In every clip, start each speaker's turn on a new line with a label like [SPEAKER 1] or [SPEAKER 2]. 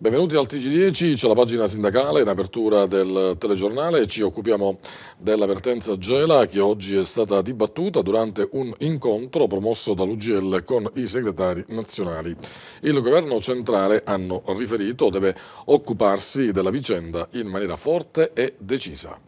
[SPEAKER 1] Benvenuti al TG10, c'è la pagina sindacale in apertura del telegiornale e ci occupiamo dell'avvertenza Gela che oggi è stata dibattuta durante un incontro promosso dall'UGL con i segretari nazionali. Il governo centrale, hanno riferito, deve occuparsi della vicenda in maniera forte e decisa.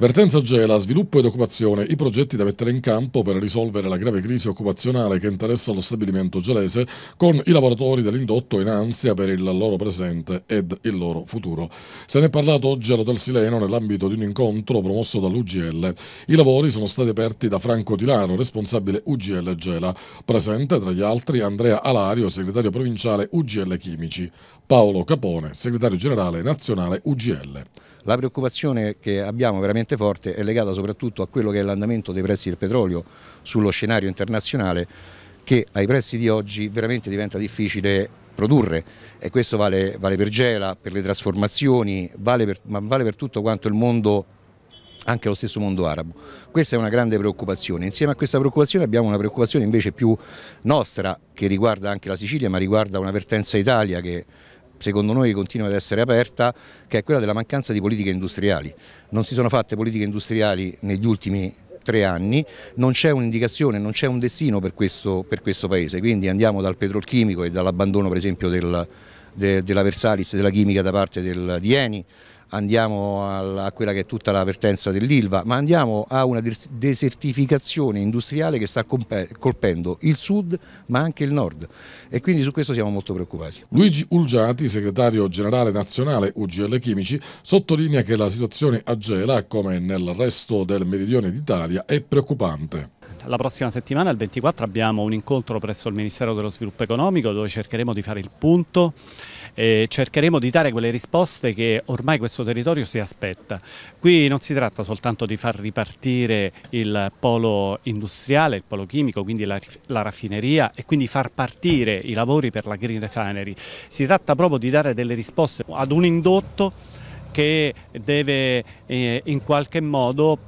[SPEAKER 1] Vertenza Gela, sviluppo ed occupazione, i progetti da mettere in campo per risolvere la grave crisi occupazionale che interessa lo stabilimento gelese, con i lavoratori dell'indotto in ansia per il loro presente ed il loro futuro. Se ne è parlato oggi all'Hotel Sileno nell'ambito di un incontro promosso dall'UGL. I lavori sono stati aperti da Franco Tilaro, responsabile UGL Gela, presente tra gli altri Andrea Alario, segretario provinciale UGL Chimici, Paolo Capone, segretario generale nazionale UGL. La preoccupazione che abbiamo veramente forte
[SPEAKER 2] è legata soprattutto a quello che è l'andamento dei prezzi del petrolio sullo scenario internazionale che ai prezzi di oggi veramente diventa difficile produrre e questo vale, vale per Gela, per le trasformazioni, vale per, ma vale per tutto quanto il mondo anche lo stesso mondo arabo. Questa è una grande preoccupazione. Insieme a questa preoccupazione abbiamo una preoccupazione invece più nostra che riguarda anche la Sicilia ma riguarda una vertenza Italia che secondo noi continua ad essere aperta, che è quella della mancanza di politiche industriali. Non si sono fatte politiche industriali negli ultimi tre anni, non c'è un'indicazione, non c'è un destino per questo, per questo, Paese, quindi andiamo dal petrolchimico e dall'abbandono per esempio del, de, della Versalis, della chimica da parte del, di Eni, andiamo a quella che è tutta la vertenza dell'Ilva, ma andiamo a una desertificazione industriale che sta colpendo il sud
[SPEAKER 1] ma anche il nord e quindi su questo siamo molto preoccupati. Luigi Ulgiati, segretario generale nazionale UGL Chimici, sottolinea che la situazione a Gela, come nel resto del meridione d'Italia, è preoccupante. La prossima settimana, il 24, abbiamo un
[SPEAKER 3] incontro presso il Ministero dello Sviluppo Economico dove cercheremo di fare il punto e cercheremo di dare quelle risposte che ormai questo territorio si aspetta. Qui non si tratta soltanto di far ripartire il polo industriale, il polo chimico, quindi la, la raffineria e quindi far partire i lavori per la Green Refinery. Si tratta proprio di dare delle risposte ad un indotto che deve eh, in qualche modo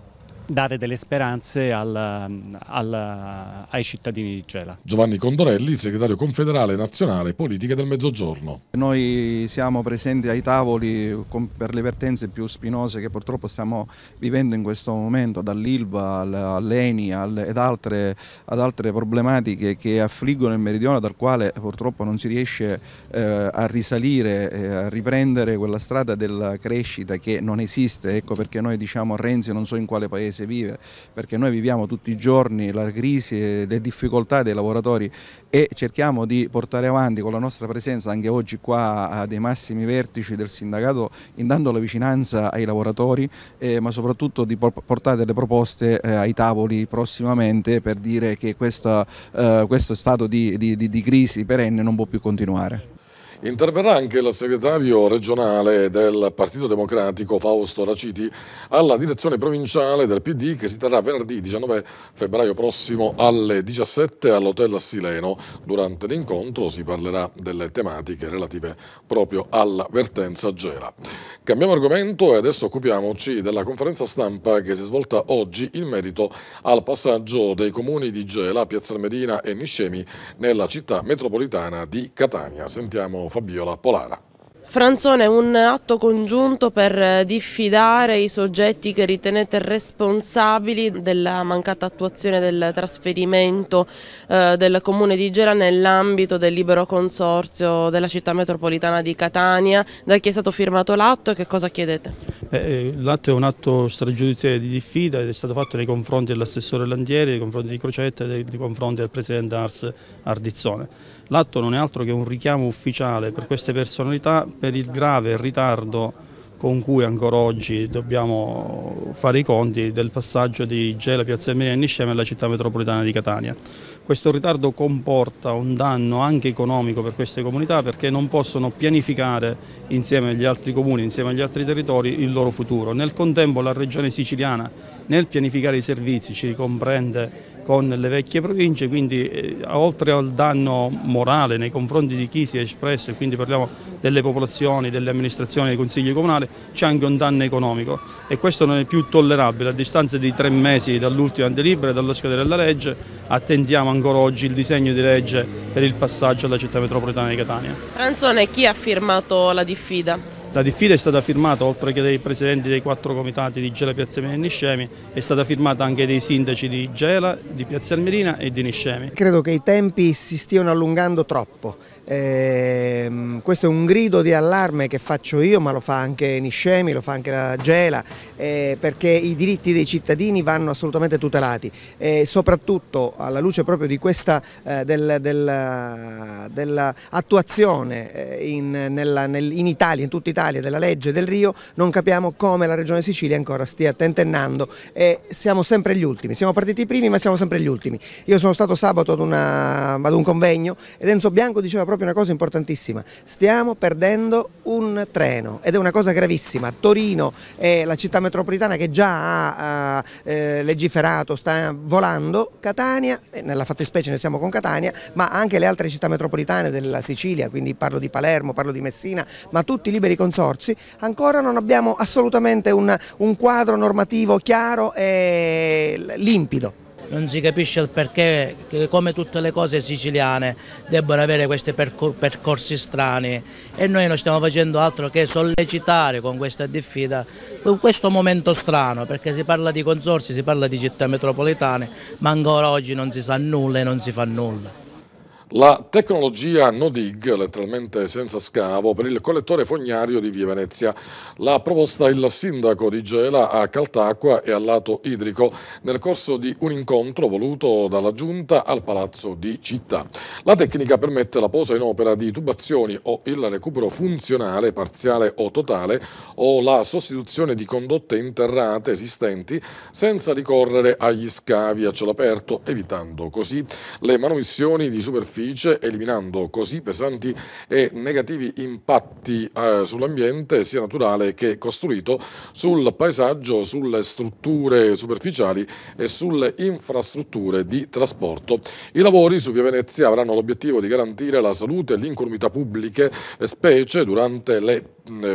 [SPEAKER 3] dare delle speranze al, al, ai cittadini di Gela.
[SPEAKER 1] Giovanni Condorelli, segretario confederale nazionale politica del Mezzogiorno. Noi siamo
[SPEAKER 3] presenti ai tavoli per le vertenze più spinose che purtroppo stiamo vivendo in questo momento, dall'Ilva all'Eni ed altre, ad altre problematiche che affliggono il meridione dal quale purtroppo non si riesce eh, a risalire, eh, a riprendere quella strada della crescita che non esiste, ecco perché noi diciamo a Renzi non so in quale paese paese vive, perché noi viviamo tutti i giorni la crisi, le difficoltà dei lavoratori e cerchiamo di portare avanti con la nostra presenza anche oggi qua a dei massimi vertici del sindacato, indando la vicinanza ai lavoratori, eh, ma soprattutto di portare delle proposte eh, ai tavoli prossimamente per dire che questa, eh, questo stato di, di, di, di crisi perenne non può più continuare.
[SPEAKER 1] Interverrà anche il segretario regionale del Partito Democratico Fausto Raciti alla direzione provinciale del PD che si terrà venerdì 19 febbraio prossimo alle 17 all'Hotel Sileno. Durante l'incontro si parlerà delle tematiche relative proprio alla vertenza Gela. Cambiamo argomento e adesso occupiamoci della conferenza stampa che si è svolta oggi in merito al passaggio dei comuni di Gela, Piazza Medina e Miscemi nella città metropolitana di Catania. Sentiamo Fabiola Polara.
[SPEAKER 4] Franzone, un atto congiunto per eh, diffidare i soggetti che ritenete responsabili della mancata attuazione del trasferimento eh, del comune di Gera nell'ambito del libero consorzio della città metropolitana di Catania. Da chi è stato firmato l'atto e che cosa chiedete?
[SPEAKER 3] Eh, eh, l'atto è un atto stragiudiziale di diffida ed è stato fatto nei confronti dell'assessore Landieri, nei confronti di Crocetta e nei confronti del presidente Ars Ardizzone. L'atto non è altro che un richiamo ufficiale per queste personalità per il grave ritardo con cui ancora oggi dobbiamo fare i conti del passaggio di Gela, Piazza Emilia e Niscema alla città metropolitana di Catania. Questo ritardo comporta un danno anche economico per queste comunità perché non possono pianificare insieme agli altri comuni, insieme agli altri territori il loro futuro. Nel contempo la regione siciliana nel pianificare i servizi ci ricomprende con le vecchie province, quindi eh, oltre al danno morale nei confronti di chi si è espresso, e quindi parliamo delle popolazioni, delle amministrazioni, dei consigli comunali, c'è anche un danno economico e questo non è più tollerabile. A distanza di tre mesi dall'ultima delibera e dallo scadere della legge attendiamo ancora oggi il disegno di legge per il passaggio alla città metropolitana di Catania.
[SPEAKER 4] Franzone, chi ha firmato la diffida?
[SPEAKER 3] La diffida è stata firmata, oltre che dai presidenti dei quattro comitati di Gela, Piazza Piazzamina e Niscemi, è stata firmata anche dai sindaci di Gela, di Piazza Almerina e di Niscemi.
[SPEAKER 2] Credo che i tempi si stiano allungando troppo. Eh, questo è un grido di allarme che faccio io, ma lo fa anche Niscemi, lo fa anche la Gela, eh, perché i diritti dei cittadini vanno assolutamente tutelati e soprattutto alla luce proprio di questa eh, del, del, dell'attuazione eh, in, in, Italia, in tutta Italia, della legge del Rio, non capiamo come la Regione Sicilia ancora stia tentennando e siamo sempre gli ultimi, siamo partiti i primi ma siamo sempre gli ultimi. Io sono stato sabato ad, una, ad un convegno ed Enzo Bianco diceva proprio una cosa importantissima, stiamo perdendo un treno ed è una cosa gravissima, Torino è la città metropolitana che già ha, eh, eh legiferato, sta volando, Catania, nella fattispecie ne siamo con Catania, ma anche le altre città metropolitane della Sicilia, quindi parlo di Palermo, parlo di Messina, ma tutti i liberi consorsi, ancora non abbiamo assolutamente un, un quadro normativo chiaro
[SPEAKER 5] e limpido non si capisce il perché, come tutte le cose siciliane, debbano avere questi percor percorsi strani e noi non stiamo facendo altro che sollecitare con questa diffida questo momento strano, perché si parla di consorsi, si parla di città metropolitane, ma ancora oggi non si sa nulla e non si fa nulla
[SPEAKER 1] la tecnologia no dig, letteralmente senza scavo, per il collettore fognario di Via Venezia. L'ha proposta il sindaco di Gela a Caltacqua e al lato idrico nel corso di un incontro voluto dalla giunta al palazzo di città. La tecnica permette la posa in opera di tubazioni o il recupero funzionale, parziale o totale o la sostituzione di condotte interrate esistenti senza ricorrere agli scavi a cielo aperto, evitando così le manomissioni di superficie superficie, eliminando così pesanti e negativi impatti eh, sull'ambiente sia naturale che costruito, sul paesaggio, sulle strutture superficiali e sulle infrastrutture di trasporto. I lavori su Via Venezia avranno l'obiettivo di garantire la salute e l'incolumità pubbliche, eh, specie durante le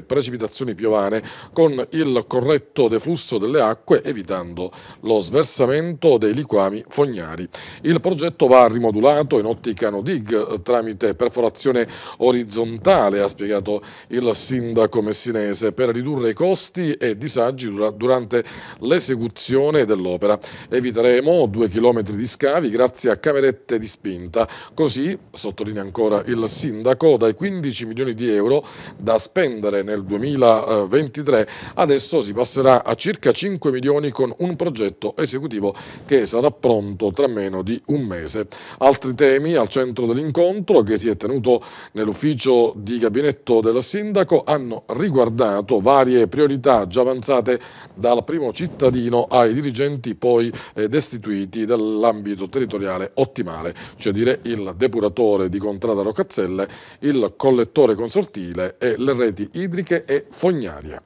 [SPEAKER 1] precipitazioni piovane con il corretto deflusso delle acque evitando lo sversamento dei liquami fognari. Il progetto va rimodulato in ottica dig eh, tramite perforazione orizzontale, ha spiegato il sindaco messinese, per ridurre i costi e disagi durante l'esecuzione dell'opera. Eviteremo due chilometri di scavi grazie a camerette di spinta. Così, sottolinea ancora il sindaco, dai 15 milioni di euro da spendere nel 2023 adesso si passerà a circa 5 milioni con un progetto esecutivo che sarà pronto tra meno di un mese. Altri temi al centro centro dell'incontro che si è tenuto nell'ufficio di gabinetto del sindaco hanno riguardato varie priorità già avanzate dal primo cittadino ai dirigenti poi eh, destituiti dall'ambito territoriale ottimale, cioè dire il depuratore di Contrada Rocazzelle, il collettore consortile e le reti idriche e fognarie.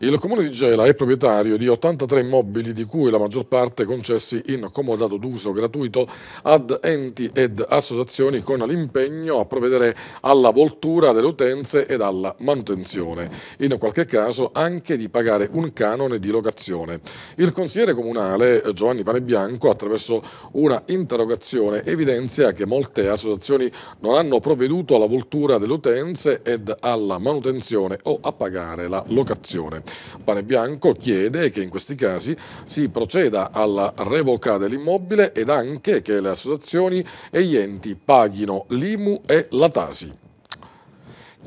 [SPEAKER 1] Il comune di Gela è proprietario di 83 immobili di cui la maggior parte concessi in comodato d'uso gratuito ad enti ed associazioni con l'impegno a provvedere alla voltura delle utenze ed alla manutenzione, in qualche caso anche di pagare un canone di locazione. Il consigliere comunale Giovanni Panebianco attraverso una interrogazione evidenzia che molte associazioni non hanno provveduto alla voltura delle utenze ed alla manutenzione o a pagare la locazione. Pane Bianco chiede che in questi casi si proceda alla revoca dell'immobile ed anche che le associazioni e gli enti paghino l'IMU e la TASI.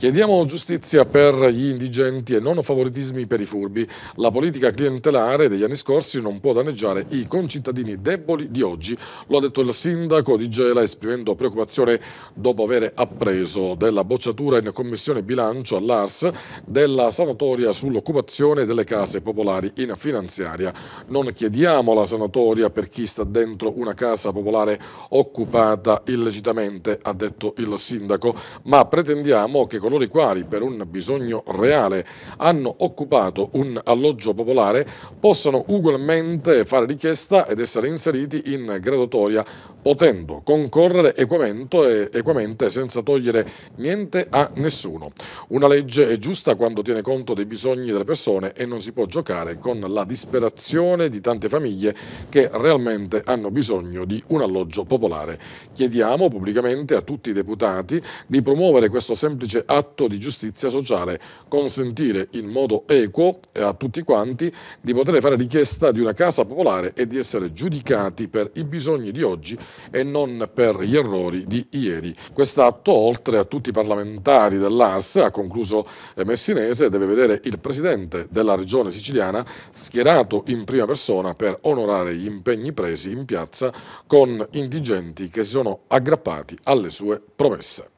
[SPEAKER 1] Chiediamo giustizia per gli indigenti e non favoritismi per i furbi. La politica clientelare degli anni scorsi non può danneggiare i concittadini deboli di oggi, lo ha detto il sindaco di Gela esprimendo preoccupazione dopo aver appreso della bocciatura in commissione bilancio all'ARS della sanatoria sull'occupazione delle case popolari in finanziaria. Non chiediamo la sanatoria per chi sta dentro una casa popolare occupata illecitamente, ha detto il sindaco, ma pretendiamo che con coloro i quali per un bisogno reale hanno occupato un alloggio popolare possano ugualmente fare richiesta ed essere inseriti in graduatoria potendo concorrere equamente senza togliere niente a nessuno. Una legge è giusta quando tiene conto dei bisogni delle persone e non si può giocare con la disperazione di tante famiglie che realmente hanno bisogno di un alloggio popolare. Chiediamo pubblicamente a tutti i deputati di promuovere questo semplice atto atto di giustizia sociale, consentire in modo equo eh, a tutti quanti di poter fare richiesta di una casa popolare e di essere giudicati per i bisogni di oggi e non per gli errori di ieri. Quest'atto, oltre a tutti i parlamentari dell'ARS, ha concluso eh, Messinese, deve vedere il presidente della regione siciliana schierato in prima persona per onorare gli impegni presi in piazza con indigenti che si sono aggrappati alle sue promesse.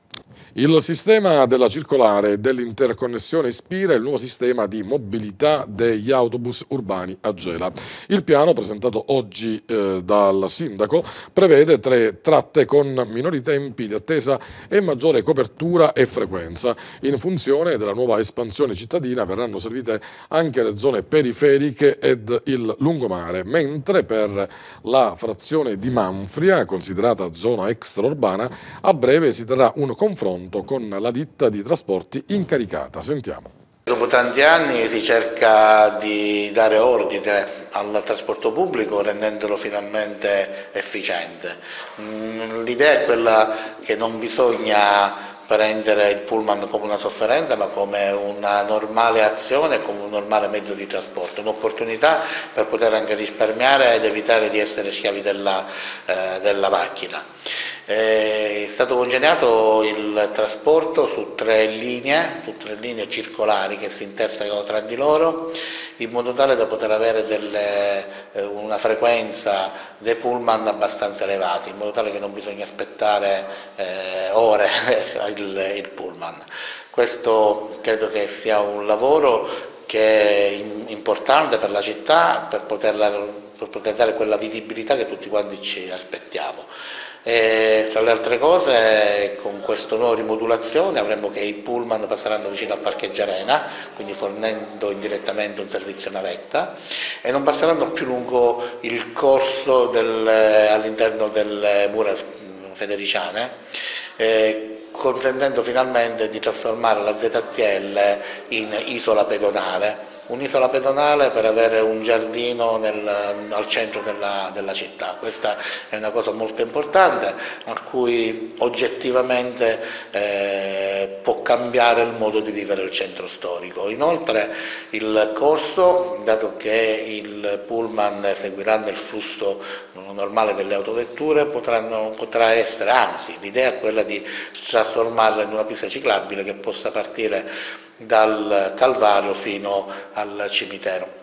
[SPEAKER 1] Il sistema della circolare e dell'interconnessione ispira il nuovo sistema di mobilità degli autobus urbani a Gela. Il piano presentato oggi eh, dal sindaco prevede tre tratte con minori tempi di attesa e maggiore copertura e frequenza. In funzione della nuova espansione cittadina verranno servite anche le zone periferiche ed il lungomare, mentre per la frazione di Manfria, considerata zona extraurbana, a breve si terrà un confronto confronto con la ditta di trasporti incaricata. Sentiamo.
[SPEAKER 5] Dopo tanti anni si cerca di dare ordine al trasporto pubblico rendendolo finalmente efficiente. Mm, l'idea è quella che non bisogna prendere il pullman come una sofferenza ma come una normale azione, come un normale mezzo di trasporto, un'opportunità per poter anche risparmiare ed evitare di essere schiavi della, eh, della macchina. Eh, è stato congedato il trasporto su tre linee, su tre linee circolari che si intersecano tra di loro, in modo tale da poter avere delle, eh, una frequenza dei pullman abbastanza elevata, in modo tale che non bisogna aspettare eh, ore il, il pullman. Questo credo che sia un lavoro che è importante per la città per, poterla, per poter dare quella vivibilità che tutti quanti ci aspettiamo. E, tra le altre cose con questa nuova rimodulazione avremo che i pullman passeranno vicino al Arena, quindi fornendo indirettamente un servizio navetta e non passeranno più lungo il corso all'interno delle mura federiciane eh, consentendo finalmente di trasformare la ZTL in isola pedonale un'isola pedonale per avere un giardino nel, al centro della, della, città. Questa è una cosa molto importante a cui oggettivamente eh, può cambiare il modo di vivere il centro storico. Inoltre il corso, dato che il pullman seguirà nel flusso normale delle autovetture, potranno, potrà essere, anzi l'idea è quella di trasformarla in una pista ciclabile che possa partire dal Calvario fino al cimitero.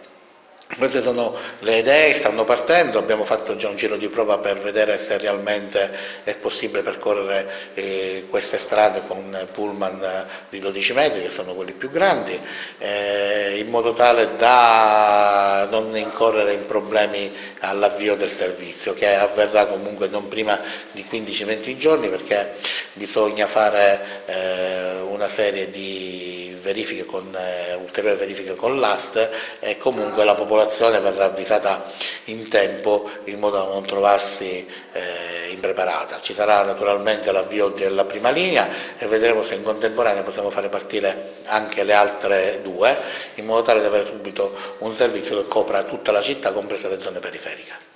[SPEAKER 5] Queste sono le idee stanno partendo, abbiamo fatto già un giro di prova per vedere se realmente è possibile percorrere eh, queste strade con pullman di 12 metri, che sono quelli più grandi, eh, in modo tale da non incorrere in problemi all'avvio del servizio, che avverrà comunque non prima di 15-20 giorni, perché bisogna fare eh, una serie di verifiche con, eh, ulteriori verifiche con l'AST e comunque la popolazione verrà avvisata in tempo in modo da non trovarsi eh, impreparata. Ci sarà naturalmente l'avvio della prima linea e vedremo se in contemporanea possiamo fare partire anche le altre due in modo tale
[SPEAKER 1] da avere subito un servizio che copra tutta la città, compresa le zone periferiche.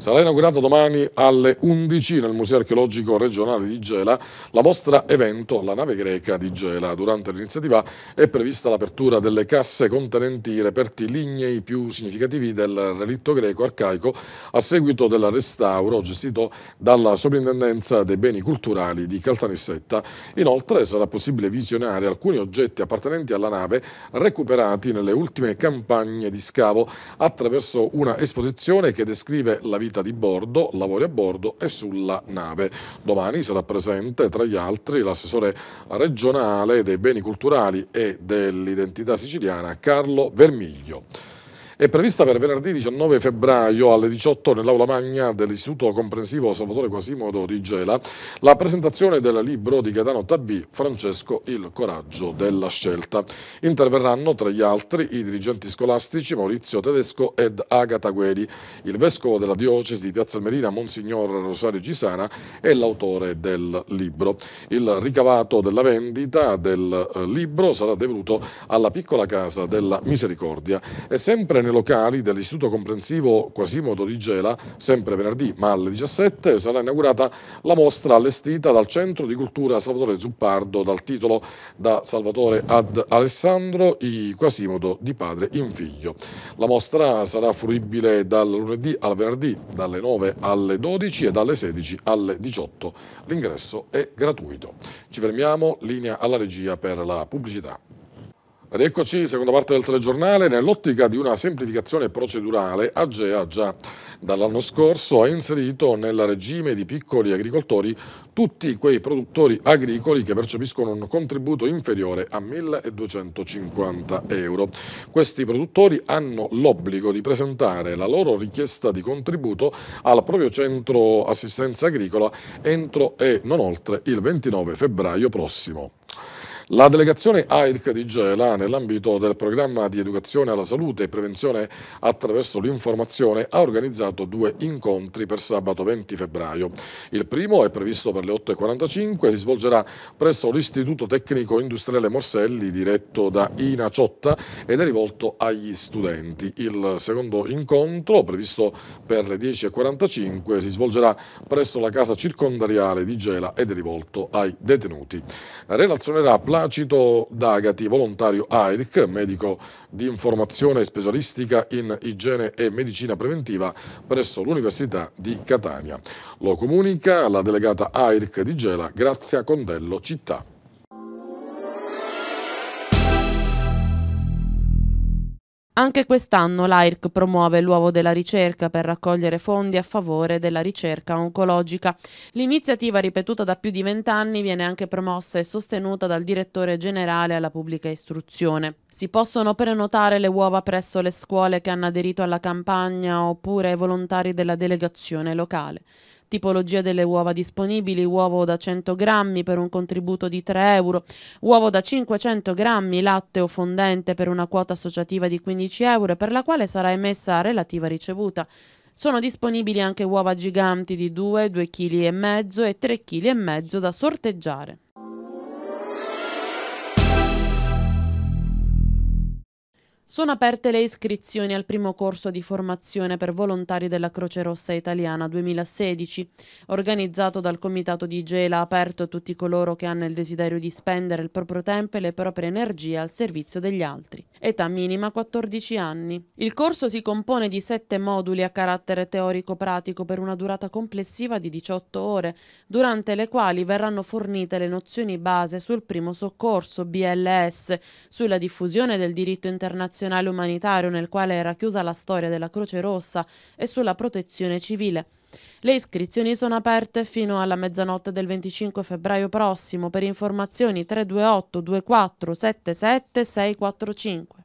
[SPEAKER 1] Sarà inaugurata domani alle 11 nel Museo Archeologico Regionale di Gela la mostra evento La nave greca di Gela. Durante l'iniziativa è prevista l'apertura delle casse contenenti i reperti lignei più significativi del relitto greco arcaico a seguito del restauro gestito dalla Soprintendenza dei Beni Culturali di Caltanissetta. Inoltre sarà possibile visionare alcuni oggetti appartenenti alla nave recuperati nelle ultime campagne di scavo attraverso una esposizione che descrive la vita vita di bordo, lavori a bordo e sulla nave. Domani sarà presente tra gli altri l'assessore regionale dei beni culturali e dell'identità siciliana Carlo Vermiglio è prevista per venerdì 19 febbraio alle 18 nell'aula magna dell'Istituto Comprensivo Salvatore Quasimodo di Gela la presentazione del libro di Gaetano Tabì, Francesco il coraggio della scelta. Interverranno tra gli altri i dirigenti scolastici Maurizio Tedesco ed Agata Gueri, il vescovo della diocesi di Piazza Merina Monsignor Rosario Gisana e l'autore del libro. Il ricavato della vendita del eh, libro sarà devoluto alla piccola casa della misericordia e sempre nel lezioni locali dell'Istituto Comprensivo Quasimodo di Gela, sempre venerdì, ma alle 17 sarà inaugurata la mostra allestita dal Centro di Cultura Salvatore Zuppardo dal titolo Da Salvatore ad Alessandro, i Quasimodo di padre in figlio. La mostra sarà fruibile dal lunedì al venerdì, dalle 9 alle 12 e dalle 16 alle 18. L'ingresso è gratuito. Ci fermiamo, linea alla regia per la pubblicità. Ed eccoci, seconda parte del telegiornale, nell'ottica di una semplificazione procedurale, Agea già dall'anno scorso ha inserito nel regime di piccoli agricoltori tutti quei produttori agricoli che percepiscono un contributo inferiore a 1.250 euro. Questi produttori hanno l'obbligo di presentare la loro richiesta di contributo al proprio centro assistenza agricola entro e non oltre il 29 febbraio prossimo. La delegazione AIRC di Gela, nell'ambito del programma di educazione alla salute e prevenzione attraverso l'informazione, ha organizzato due incontri per sabato 20 febbraio. Il primo è previsto per le 8.45 e si svolgerà presso l'Istituto Tecnico Industriale Morselli, diretto da Ina Ciotta ed è rivolto agli studenti. Il secondo incontro, previsto per le 10.45, si svolgerà presso la casa circondariale di Gela ed è rivolto ai detenuti. Relazionerà plan Tacito Dagati, volontario AIRC, medico di informazione specialistica in igiene e medicina preventiva presso l'Università di Catania. Lo comunica la delegata AIRC di Gela, Grazia Condello Città.
[SPEAKER 4] Anche quest'anno l'AIRC promuove l'Uovo della Ricerca per raccogliere fondi a favore della ricerca oncologica. L'iniziativa, ripetuta da più di vent'anni, viene anche promossa e sostenuta dal direttore generale alla pubblica istruzione. Si possono prenotare le uova presso le scuole che hanno aderito alla campagna oppure ai volontari della delegazione locale tipologia delle uova disponibili, uovo da 100 grammi per un contributo di 3 euro, uovo da 500 grammi, latte o fondente per una quota associativa di 15 euro per la quale sarà emessa relativa ricevuta. Sono disponibili anche uova giganti di 2, 2,5 kg e 3,5 kg da sorteggiare. Sono aperte le iscrizioni al primo corso di formazione per volontari della Croce Rossa Italiana 2016, organizzato dal Comitato di Gela, aperto a tutti coloro che hanno il desiderio di spendere il proprio tempo e le proprie energie al servizio degli altri. Età minima 14 anni. Il corso si compone di sette moduli a carattere teorico-pratico per una durata complessiva di 18 ore, durante le quali verranno fornite le nozioni base sul primo soccorso, BLS, sulla diffusione del diritto internazionale internazionale umanitario nel quale era chiusa la storia della Croce Rossa e sulla protezione civile. Le iscrizioni sono aperte fino alla mezzanotte del 25 febbraio prossimo per informazioni 328 24 77 645.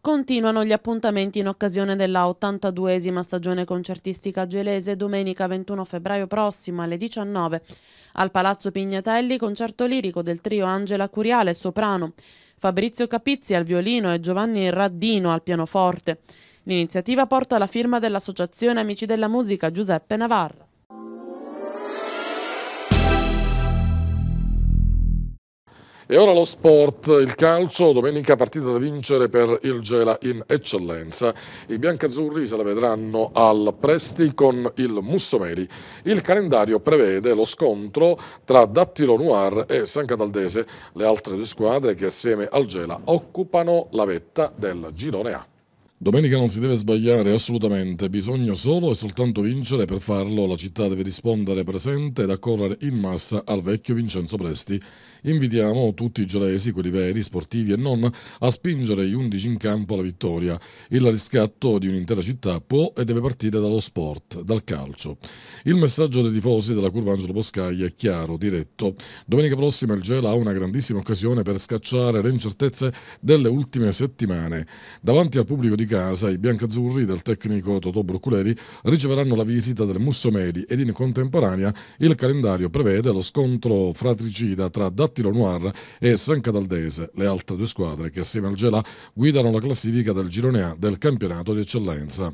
[SPEAKER 4] Continuano gli appuntamenti in occasione della 82esima stagione concertistica gelese domenica 21 febbraio prossimo alle 19 al Palazzo Pignatelli concerto lirico del trio Angela Curiale soprano, Fabrizio Capizzi al violino e Giovanni Raddino al pianoforte. L'iniziativa porta la firma dell'Associazione Amici della Musica Giuseppe Navarra.
[SPEAKER 1] E ora lo sport, il calcio, domenica partita da vincere per il Gela in eccellenza. I biancazzurri se la vedranno al Presti con il Mussomeli. Il calendario prevede lo scontro tra Dattilo Noir e San Cataldese, le altre due squadre che assieme al Gela occupano la vetta del girone A. Domenica non si deve sbagliare assolutamente, bisogna solo e soltanto vincere. Per farlo la città deve rispondere presente ed accorrere in massa al vecchio Vincenzo Presti. Invitiamo tutti i gelesi, quelli veri, sportivi e non, a spingere gli undici in campo alla vittoria. Il riscatto di un'intera città può e deve partire dallo sport, dal calcio. Il messaggio dei tifosi della curva Angelo Boscaglia è chiaro, diretto. Domenica prossima il Gela ha una grandissima occasione per scacciare le incertezze delle ultime settimane. Davanti al pubblico di casa, i biancazzurri del tecnico Totò Bruculeri riceveranno la visita del Mussomeli ed in contemporanea il calendario prevede lo scontro fratricida tra Dattilo Noir e San Cataldese, le altre due squadre che assieme al Gela guidano la classifica del girone A del campionato di eccellenza.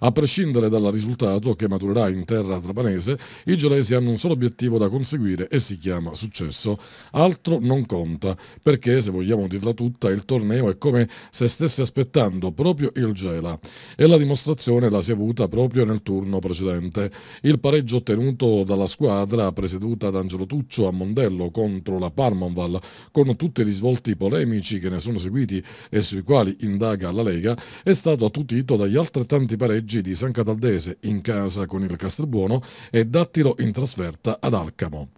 [SPEAKER 1] A prescindere dal risultato che maturerà in terra trapanese, i gelesi hanno un solo obiettivo da conseguire e si chiama successo. Altro non conta, perché se vogliamo dirla tutta, il torneo è come se stesse aspettando proprio il Gela e la dimostrazione la si è avuta proprio nel turno precedente. Il pareggio ottenuto dalla squadra presieduta da Angelo Tuccio a Mondello contro la Parmonval, con tutti i risvolti polemici che ne sono seguiti e sui quali indaga la Lega, è stato attutito dagli altrettanti pareggi pareggi di San Cataldese in casa con il Castelbuono e Dattilo in trasferta ad Alcamo.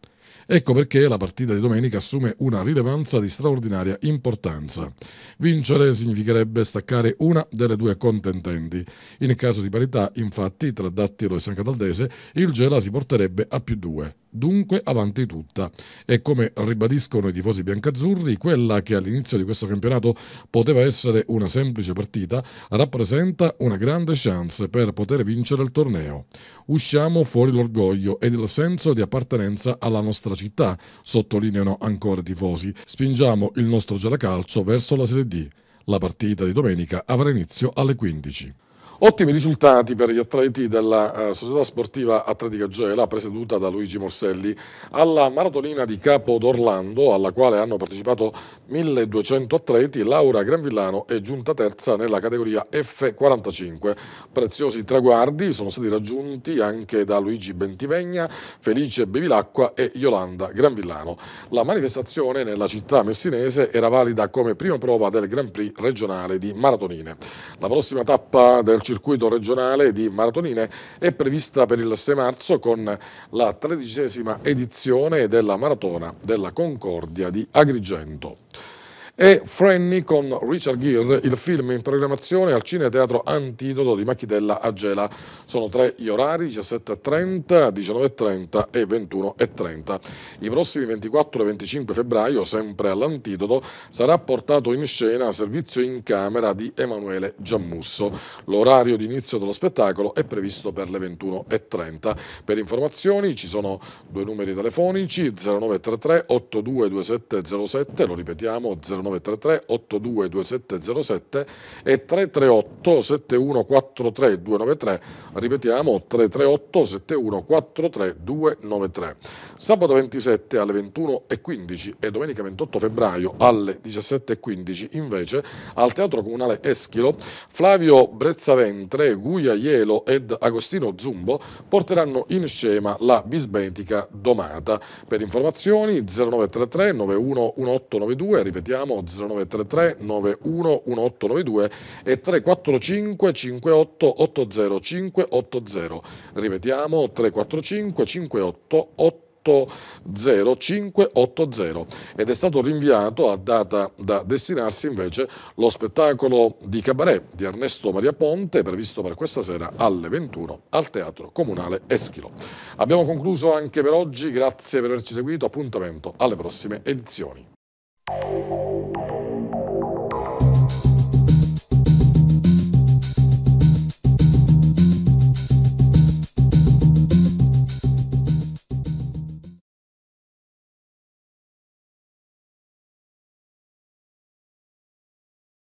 [SPEAKER 1] Ecco perché la partita di domenica assume una rilevanza di straordinaria importanza. Vincere significherebbe staccare una delle due contendenti. In caso di parità, infatti, tra Dattilo e San Cataldese, il Gela si porterebbe a più due dunque avanti tutta. E come ribadiscono i tifosi biancazzurri, quella che all'inizio di questo campionato poteva essere una semplice partita, rappresenta una grande chance per poter vincere il torneo. Usciamo fuori l'orgoglio ed il senso di appartenenza alla nostra città, sottolineano ancora i tifosi. Spingiamo il nostro gelacalcio verso la Serie D. La partita di domenica avrà inizio alle 15. Ottimi risultati per gli atleti della eh, società sportiva Atletica Gela, presieduta da Luigi Morselli, alla maratolina di Capo d'Orlando, alla quale hanno partecipato 1200 atleti, Laura Granvillano è giunta terza nella categoria F45. Preziosi traguardi sono stati raggiunti anche da Luigi Bentivegna, Felice Bevilacqua e Yolanda Granvillano. La manifestazione nella città messinese era valida come prima prova del Grand Prix regionale di maratonine. La prossima tappa del circuito regionale di maratonine è prevista per il 6 marzo con la tredicesima edizione della maratona della Concordia di Agrigento e Frenny con Richard Gere, il film in programmazione al Cine Teatro Antidoto di Machidella a Gela. Sono tre gli orari, 17.30, 19.30 e 21.30. I prossimi 24 e 25 febbraio, sempre all'Antidoto, sarà portato in scena a servizio in camera di Emanuele Giammusso. L'orario di inizio dello spettacolo è previsto per le 21.30. Per informazioni ci sono due numeri telefonici 0933 822707, lo ripetiamo 0933 933 822707 e 338 7143 293, ripetiamo 338 7143 293. Sabato 27 alle 21.15 e domenica 28 febbraio alle 17.15 invece al Teatro Comunale Eschilo Flavio Brezzaventre, Guia Ielo ed Agostino Zumbo porteranno in scema la bisbetica domata. Per informazioni 0933 911892, ripetiamo lo 0933 911892 e 345 58 80 Ripetiamo 345 58 80 0580 ed è stato rinviato a data da destinarsi invece lo spettacolo di cabaret di Ernesto Maria Ponte previsto per questa sera alle 21 al Teatro Comunale Eschilo. Abbiamo concluso anche per oggi, grazie per averci seguito, appuntamento alle prossime edizioni.